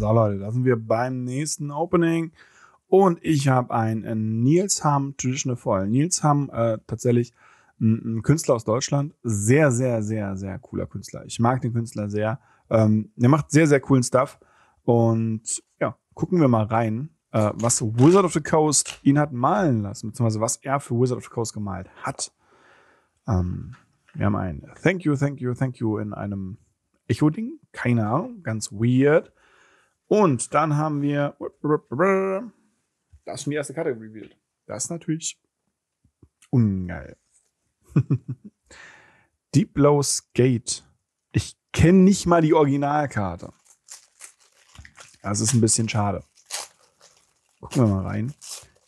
So Leute, da sind wir beim nächsten Opening. Und ich habe ein äh, Nils Ham Traditional Foil. Nils Ham, äh, tatsächlich ein, ein, Künstler aus Deutschland. Sehr, sehr, sehr, sehr cooler Künstler. Ich mag den Künstler sehr. Ähm, er macht sehr, sehr coolen Stuff. Und ja, gucken wir mal rein, äh, was Wizard of the Coast ihn hat malen lassen, beziehungsweise was er für Wizard of the Coast gemalt hat. Ähm, wir haben ein Thank you, thank you, thank you in einem Echo-Ding. Keine Ahnung, ganz weird. Und dann haben wir. Das ist schon die erste Karte revealed. Das ist natürlich ungeil. Deep Blow's Gate. Ich kenne nicht mal die Originalkarte. Das ist ein bisschen schade. Gucken wir mal rein.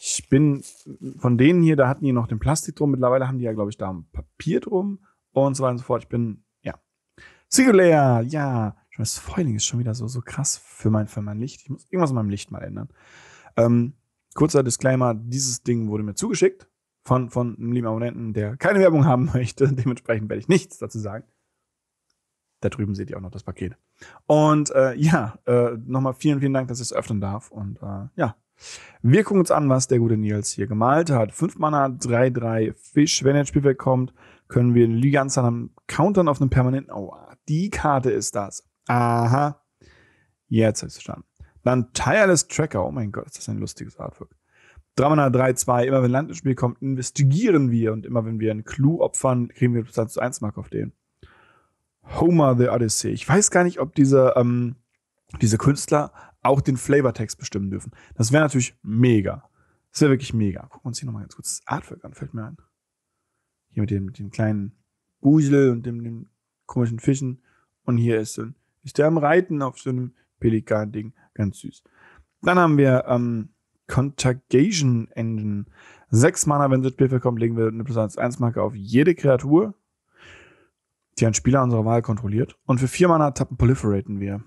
Ich bin von denen hier, da hatten die noch den Plastik drum. Mittlerweile haben die ja, glaube ich, da ein Papier drum und so weiter und so fort. Ich bin, ja. Singulair, ja das Feuling ist schon wieder so, so krass für mein, für mein Licht. Ich muss irgendwas an meinem Licht mal ändern. Ähm, kurzer Disclaimer: Dieses Ding wurde mir zugeschickt von, von einem lieben Abonnenten, der keine Werbung haben möchte. Dementsprechend werde ich nichts dazu sagen. Da drüben seht ihr auch noch das Paket. Und äh, ja, äh, nochmal vielen, vielen Dank, dass ich es öffnen darf. Und äh, ja, wir gucken uns an, was der gute Nils hier gemalt hat. 5 Mana, 3, 3 Fisch. Wenn er ins Spielfeld kommt, können wir die ganze Zeit am Countern auf einem permanenten. Oh, die Karte ist das. Aha. Jetzt habe ich es verstanden. Dann Tireless Tracker. Oh mein Gott, ist das ein lustiges Artwork. Dramana 3-2. Immer wenn Land ins Spiel kommt, investigieren wir. Und immer wenn wir einen Clou opfern, kriegen wir plus zu 1 Mark auf den. Homer the Odyssey. Ich weiß gar nicht, ob diese, ähm, diese Künstler auch den Flavortext bestimmen dürfen. Das wäre natürlich mega. Das wäre wirklich mega. Gucken wir uns hier nochmal ganz kurz das Artwork an, fällt mir ein. Hier mit dem, mit dem kleinen Busel und dem, dem komischen Fischen. Und hier ist so ein ist der am Reiten auf so einem Pelikan-Ding. Ganz süß. Dann haben wir ähm, Contagion Engine. Sechs Mana, wenn Pfeffer kommt, legen wir eine plus 1 1 Marke auf jede Kreatur, die ein Spieler unserer Wahl kontrolliert. Und für vier Mana tappen proliferaten wir.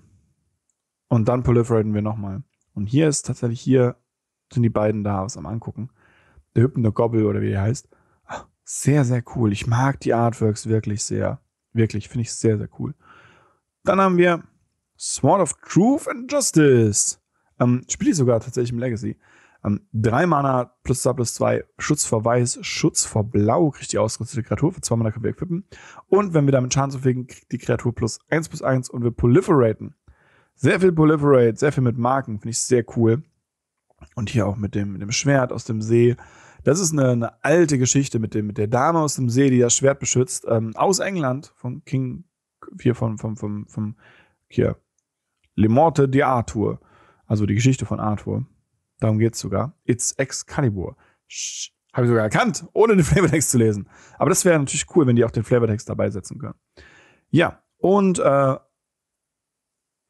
Und dann proliferaten wir nochmal. Und hier ist tatsächlich, hier sind die beiden da, was am angucken. Der Hypner Gobble oder wie der heißt. Ah, sehr, sehr cool. Ich mag die Artworks wirklich sehr. Wirklich, finde ich sehr, sehr cool. Dann haben wir Sword of Truth and Justice. Ähm, Spiele ich sogar tatsächlich im Legacy. Ähm, drei Mana plus 2 plus 2, Schutz vor Weiß, Schutz vor Blau kriegt die ausgerüstete Kreatur. Für zwei Mana können wir equippen. Und wenn wir damit Schaden zufügen, kriegt die Kreatur plus 1 plus 1 und wir proliferaten. Sehr viel Proliferate, sehr viel mit Marken, finde ich sehr cool. Und hier auch mit dem, mit dem Schwert aus dem See. Das ist eine, eine alte Geschichte mit, dem, mit der Dame aus dem See, die das Schwert beschützt, ähm, aus England, von King hier von, vom, vom, vom hier, Le Morte di Arthur, also die Geschichte von Arthur. Darum geht es sogar. It's Excalibur. Habe ich sogar erkannt, ohne den Flavortext zu lesen. Aber das wäre natürlich cool, wenn die auch den Flavortext dabei setzen können. Ja, und äh,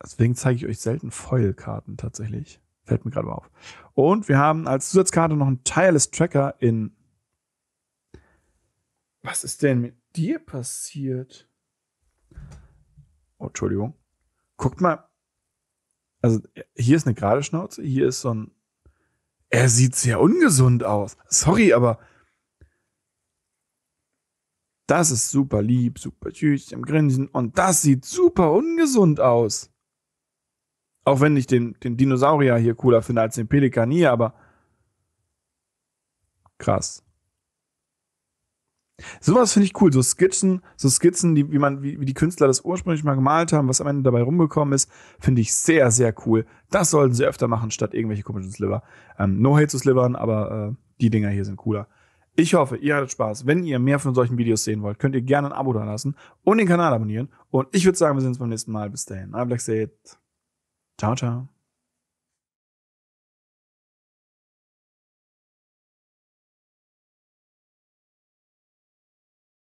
deswegen zeige ich euch selten Foil-Karten tatsächlich. Fällt mir gerade auf. Und wir haben als Zusatzkarte noch einen Tireless Tracker in. Was ist denn mit dir passiert? oh, Entschuldigung, guckt mal, also hier ist eine gerade Schnauze, hier ist so ein, er sieht sehr ungesund aus. Sorry, aber das ist super lieb, super süß im Grinsen und das sieht super ungesund aus. Auch wenn ich den, den Dinosaurier hier cooler finde als den Pelikan hier, aber krass. Sowas finde ich cool, so Skizzen, so Skizzen, die, wie man, wie, wie die Künstler das ursprünglich mal gemalt haben, was am Ende dabei rumgekommen ist, finde ich sehr, sehr cool. Das sollten sie öfter machen, statt irgendwelche komischen Sliver. Ähm, no hate zu Slivern, aber äh, die Dinger hier sind cooler. Ich hoffe, ihr hattet Spaß. Wenn ihr mehr von solchen Videos sehen wollt, könnt ihr gerne ein Abo da lassen und den Kanal abonnieren. Und ich würde sagen, wir sehen uns beim nächsten Mal. Bis dahin. I'm Black State. Ciao, ciao.